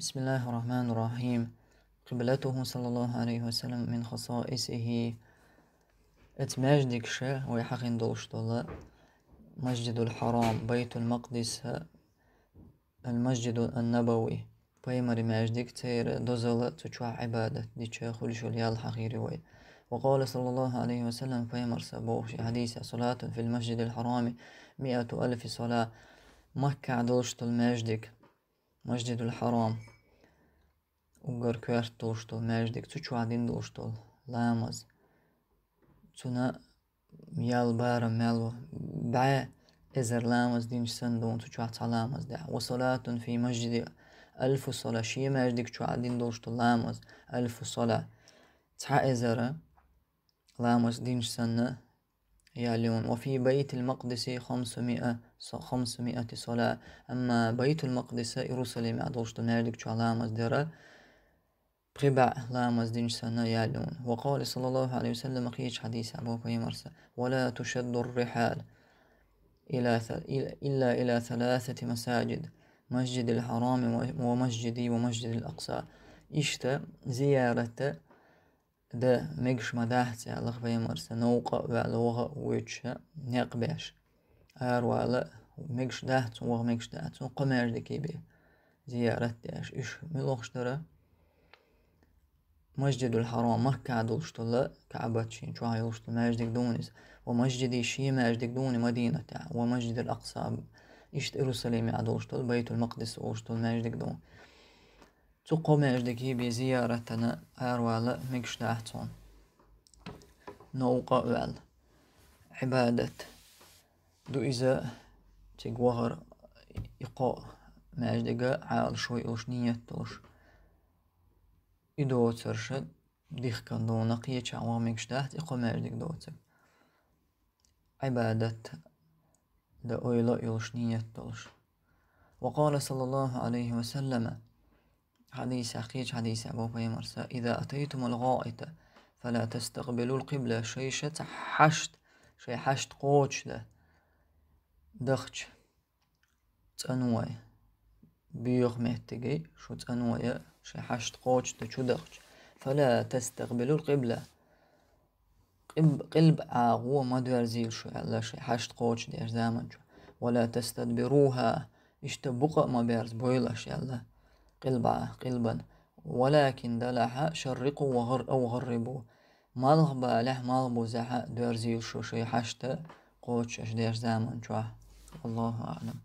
بسم الله الرحمن الرحيم قبلته صلى الله عليه وسلم من خصائصه إتماج ديكشا ويحقن دولشتولا مسجد الحرام بيت المقدس المسجد النبوي بيمر ماجدك تير دوزل تشوع عبادة دي خلشو ليال حقيري وي وقال صلى الله عليه وسلم بيمر في حديث صلاة في المسجد الحرام مئة ألف صلاة مكة دولشتو الماجدك Masjidul Haram. Ugarkver Toştol. Merdik Çuçuadin Doştol. Lamaz. Tuna Yalbara Melva. Bae Ezer dinç din sendon Çuçuat Lamaz da. Ve salatun fi masjidi Elfu sala. Şi merdik Çuadin Doştol. Lamaz. Elfu sala. Ta Ezer'e. Lamaz din sendon. يالون وفي بيت المقدس خمسمائة خمسمائة صلاة أما بيت المقدس إيروساليم أدوشت نردك على مصدره قبع لا مزدين سنة يالون وقال صلى الله عليه وسلم خيش حديث أبو مرسى ولا تشد الرحال إلى إلا إلى ثلاثة مساجد مسجد الحرام ومسجدي ومسجد الأقصى işte ziyarette de megishmadahtya lagvayamarsa e nouqa valoga wicha e neqbash arwala e megishdahtun wag megishdahtun qamerdiki bi ziyaret dash ish miloxshtara مسجد الحرام مكة دولشتلا كعبة شين شو هاي دولشتلا مسجد دونيس ومسجد شي مسجد دوني مدينة تاع ومسجد الأقصى إشت إيروساليم دولشتلا بيت المقدس دولشتلا مسجد دون تو قوم اردگی به زیارتنا اروال مگشتاحتون نوقا اول عبادت دو إذا تقوهر إقاء ما أجدقاء عال شوي أوش نيتوش إدو ترشد ديخ كان دو نقية عوامك شتاحت إقاء ما أجدق دوتك عبادة دا أويلا يوش نيتوش وقال صلى الله عليه وسلم حديث حقيج حديث أبو بيمرس إذا أتيتم الغائط فلا تستقبلوا القبلة شيشة حشت شي حشت قوش ده دخش تنوي بيغ مهتقي شو تنوي شي حشت قوش ده شو دخش فلا تستقبلوا القبلة قلب قلب عاغو ما زيل شو الله شي حشت قوش دير زامن شو ولا تستدبروها اشتبقى ما بيرز بويلش يلا قلبا قلبا ولكن دلحا شرقوا وغر أو غربوا مالغبا بالح مالبو زحا دورزي شوشي حشتا قوتش أشداش زامن شوه الله أعلم